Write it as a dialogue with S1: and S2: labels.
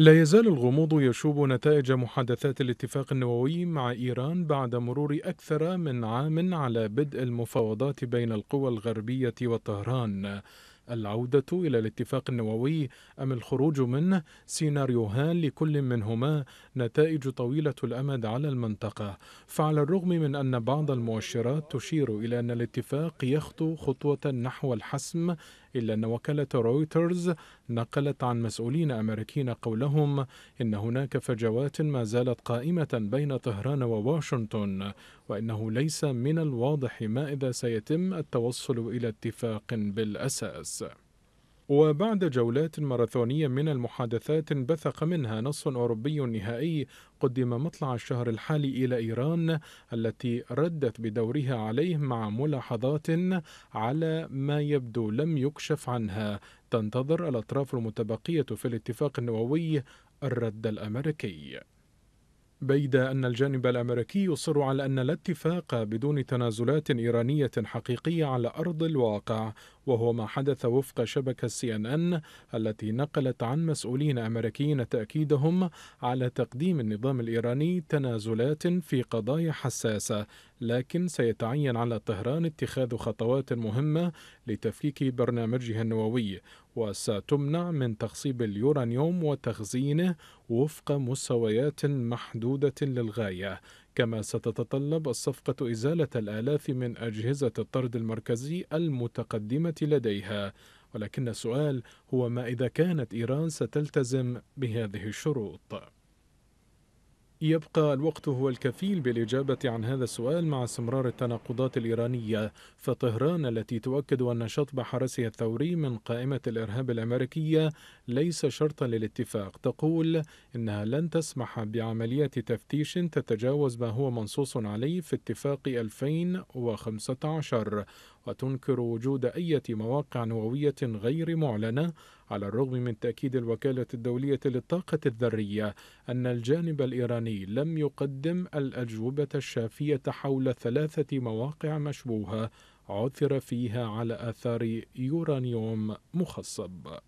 S1: لا يزال الغموض يشوب نتائج محادثات الاتفاق النووي مع إيران بعد مرور أكثر من عام على بدء المفاوضات بين القوى الغربية وطهران العودة إلى الاتفاق النووي أم الخروج منه سيناريوهان لكل منهما نتائج طويلة الأمد على المنطقة فعلى الرغم من أن بعض المؤشرات تشير إلى أن الاتفاق يخطو خطوة نحو الحسم إلا أن وكالة رويترز نقلت عن مسؤولين أمريكيين قولهم إن هناك فجوات ما زالت قائمة بين طهران وواشنطن وأنه ليس من الواضح ما إذا سيتم التوصل إلى اتفاق بالأساس وبعد جولات ماراثونية من المحادثات انبثق منها نص أوروبي نهائي قدم مطلع الشهر الحالي إلى إيران التي ردت بدورها عليه مع ملاحظات على ما يبدو لم يكشف عنها تنتظر الأطراف المتبقية في الاتفاق النووي الرد الأمريكي بيد أن الجانب الأمريكي يصر على أن الاتفاق بدون تنازلات إيرانية حقيقية على أرض الواقع وهو ما حدث وفق شبكة سي ان ان التي نقلت عن مسؤولين أمريكيين تأكيدهم على تقديم النظام الإيراني تنازلات في قضايا حساسة لكن سيتعين على طهران اتخاذ خطوات مهمة لتفكيك برنامجها النووي وستمنع من تخصيب اليورانيوم وتخزينه وفق مستويات محدودة للغاية كما ستتطلب الصفقة إزالة الآلاف من أجهزة الطرد المركزي المتقدمة لديها ولكن السؤال هو ما إذا كانت إيران ستلتزم بهذه الشروط يبقى الوقت هو الكفيل بالإجابة عن هذا السؤال مع استمرار التناقضات الإيرانية فطهران التي تؤكد أن شطب حرسها الثوري من قائمة الإرهاب الأمريكية ليس شرطا للاتفاق تقول إنها لن تسمح بعملية تفتيش تتجاوز ما هو منصوص عليه في اتفاق 2015 وتنكر وجود أي مواقع نووية غير معلنة على الرغم من تأكيد الوكالة الدولية للطاقة الذرية أن الجانب الإيراني لم يقدم الأجوبة الشافية حول ثلاثة مواقع مشبوهة عثر فيها على آثار يورانيوم مخصب